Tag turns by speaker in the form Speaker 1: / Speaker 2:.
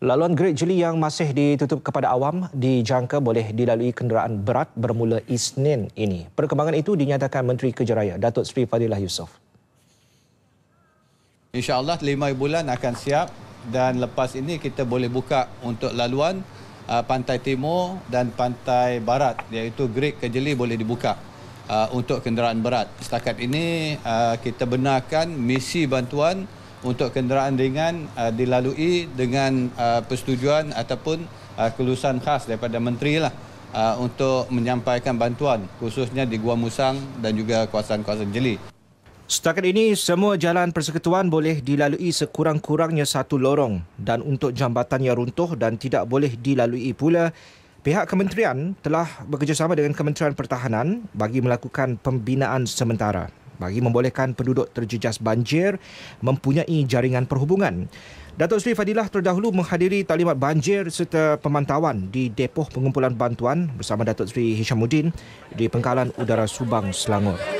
Speaker 1: Laluan Great Jeli yang masih ditutup kepada awam dijangka boleh dilalui kenderaan berat bermula Isnin ini. Perkembangan itu dinyatakan Menteri Kejeraya, Datuk Seri Fadilah Yusof.
Speaker 2: InsyaAllah lima bulan akan siap dan lepas ini kita boleh buka untuk laluan uh, pantai timur dan pantai barat iaitu Great Kejeli boleh dibuka uh, untuk kenderaan berat. Setakat ini uh, kita benarkan misi bantuan untuk kenderaan ringan uh, dilalui dengan uh, persetujuan ataupun uh, kelulusan khas daripada menteri lah uh, untuk menyampaikan bantuan khususnya di Gua Musang dan juga kawasan-kawasan jeli.
Speaker 1: Setakat ini, semua jalan persekutuan boleh dilalui sekurang-kurangnya satu lorong dan untuk jambatan yang runtuh dan tidak boleh dilalui pula, pihak kementerian telah bekerjasama dengan Kementerian Pertahanan bagi melakukan pembinaan sementara bagi membolehkan penduduk terjejas banjir mempunyai jaringan perhubungan. Datuk Sri Fadilah terdahulu menghadiri talimat banjir serta pemantauan di depoh pengumpulan bantuan bersama Datuk Sri Hishamuddin di Pengkalan Udara Subang, Selangor.